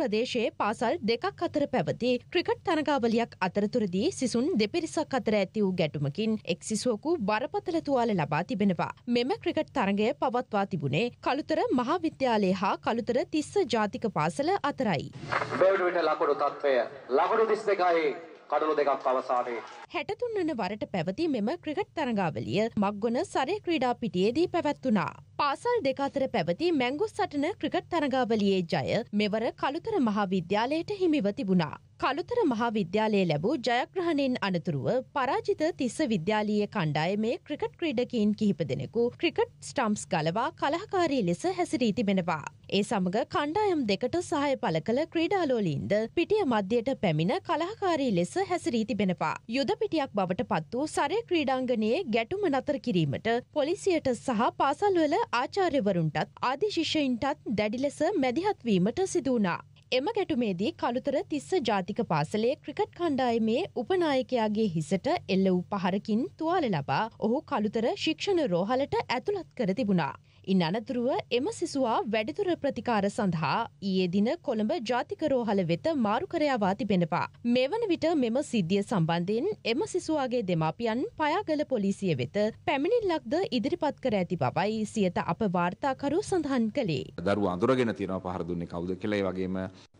ප්‍රදේශයේ පාසල් දෙකක් අතර පැවති ක්‍රිකට් තරගාවලියක් අතරතුරදී සිසුන් දෙපිරිසක් අතර ඇති වූ ගැටුමකින් එක් සිසුවකු බරපතල තුවාල ලබා තිබෙනවා. මෙම ක්‍රිකට් තරගය පවත්වා තිබුණේ කළුතර මහාවිද්‍යාලය හා කළුතර තිස්ස ජාතික පාසල අතරයි. බර්ඩ් විට ලකුණු තත්ත්වය ලකුණු 32යි කඩලු දෙකක් අවසානයේ. හැටතුන්වන වරට පැවති මෙම ක්‍රිකට් තරඟාවලිය මක්ගොන සරය ක්‍රීඩා පිටියේදී පැවැත්වුණා. පාසල් දෙක අතර පැවති මැංගුස් සටන ක්‍රිකට් තරඟාවලියේ ජය මෙවර කළුතර මහා විද්‍යාලයට හිමිව තිබුණා. කළුතර මහා විද්‍යාලයේ ලැබූ ජයග්‍රහණයෙන් අනතුරුව පරාජිත තිස්ස විද්‍යාලීය කණ්ඩායමේ ක්‍රිකට් ක්‍රීඩකීන් කිහිප දෙනෙකු ක්‍රිකට් ස්ටම්ස් ගලවා කලහකාරී ලෙස හැසිරී තිබෙනවා. ඒ සමඟ කණ්ඩායම් දෙකට සහය පළ කළ ක්‍රීඩාලෝලීන්ද පිටිය මධ්‍යයට පැමිණ කලහකාරී ලෙස හැසිරී තිබෙනවා. යුද පිටියක් බවට පත් වූ සරය ක්‍රීඩාංගනයේ ගැටුම නතර කිරීමට පොලිසියට සහ පාසල්වල ආචාර්යවරුන්ටත් ආදිශිෂයින්ටත් දැඩි ලෙස මැදිහත්වීමට සිදුවනා. එම ගැටුමේදී කළුතර තිස්ස ජාතික පාසලේ ක්‍රිකට් කණ්ඩායමේ උපනායකයාගේ හිසට එල්ල වූ පහරකින් තුවාල ලබා ඔහු කළුතර ශික්ෂණ රෝහලට ඇතුළත් කර තිබුණා. ඉන් අනතුරුව එම සිසුවා වැඩිතුර ප්‍රතිකාර සඳහා ඊයේ දින කොළඹ ජාතික රෝහල වෙත මාරු කරයවා තිබෙනවා. මෙවන විට මෙම සිද්ධිය සම්බන්ධයෙන් එම සිසුවාගේ දෙමාපියන් පයාගල පොලිසිය වෙත පැමිණිල්ලක්ද ඉදිරිපත් කර ඇති බවයි සියත අප වාර්තාකරු සඳහන් කළේ. දරු අඳුරගෙන තියෙනවා පහර දුන්නේ කවුද කියලා ඒ වගේම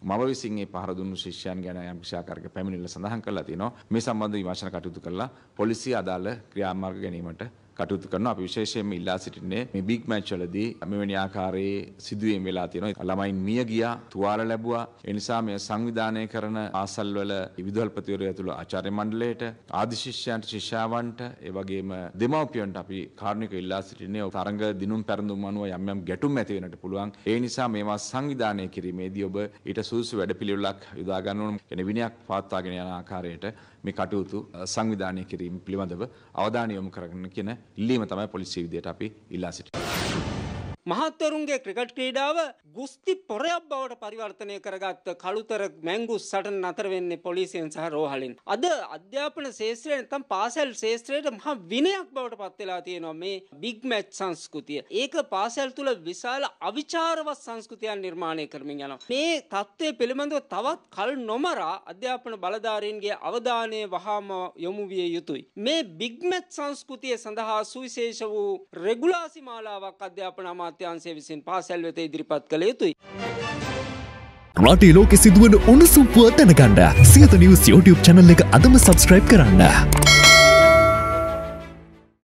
මම විසින් ඒ පහර දුන්නු ශිෂ්‍යයන් ගැන යම් ක්ෂාකාරක පැමිණිල්ල සඳහන් කරලා තිනවා. මේ සම්බන්ධ විමර්ශන කටයුතු කරලා පොලිසිය අදාළ ක්‍රියාමාර්ග ගැනීමට කටයුතු කරනවා. අපි විශේෂයෙන්ම ඉල්ලා සිටින්නේ මේ බිග් මැච් වලදී මෙවැනි ආකාරයේ සිදුවීම් වෙලා තියෙනවා. ළමයින් මිය ගියා, තුවාල ලැබුවා. ඒ නිසා මේ සංවිධානය කරන ආසල් වල විදුහල්පතිවරු ඇතුළු ආචාර්ය මණ්ඩලයට, ආදි ශිෂ්‍යයන්ට, ශිෂ්‍යාවන්ට, ඒ වගේම දෙමව්පියන්ට අපි කාරුණික ඉල්ලා සිටින්නේ තරඟ දිනුම් පැරඳුම් අනුව යම් යම් ගැටුම් ඇති වෙන්නට පුළුවන්. ඒ නිසා මේවා සංවිධානය කිරීමේදී ඔබ ඊට සුදුසු වැඩපිළිවෙලක් යොදා ගන්න ඕන. කියන්නේ විනයක් පවත්වාගෙන යන ආකාරයට මේ කටයුතු සංවිධානය කිරීම පිළිබඳව අවධානය යොමු කරගන්න කියන ඉල්ලීම තමයි පොලිසිය විදියට අපි ඉල්ලා සිටින්නේ. මහත්තරුන්ගේ ක්‍රිකට් ක්‍රීඩාව ගුස්ති පොරයක් බවට පරිවර්තනය කරගත්ත කළුතර මැංගුස් සටන නතර වෙන්නේ පොලිසියෙන් සහ රෝහලින්. අද අධ්‍යාපන ශේත්‍රයේ නැත්නම් පාසල් ශේත්‍රයට මහා විනයක් බවට පත් වෙලා තියෙනවා මේ බිග් මැච් සංස්කෘතිය. ඒක පාසල් තුල විශාල අවිචාරවත් සංස්කෘතියක් නිර්මාණය කරමින් යනවා. මේ தත්ත්වය පිළිබඳව තවත් කල් නොමරා අධ්‍යාපන බලධාරීන්ගේ අවධානය වහාම යොමු විය යුතුයි. මේ බිග් මැච් සංස්කෘතිය සඳහා සුවිශේෂ වූ රෙගුලාසි මාලාවක් අධ්‍යාපන අමාත්‍ය අමාත්‍යංශය විසින් පාසැල් වෙත ඉදිරිපත් කළ යුතුයි. රටේ ලෝකෙ සිදුවන උණුසුම්පුව දැනගන්න සියත නිවස් YouTube channel එක අදම subscribe කරන්න.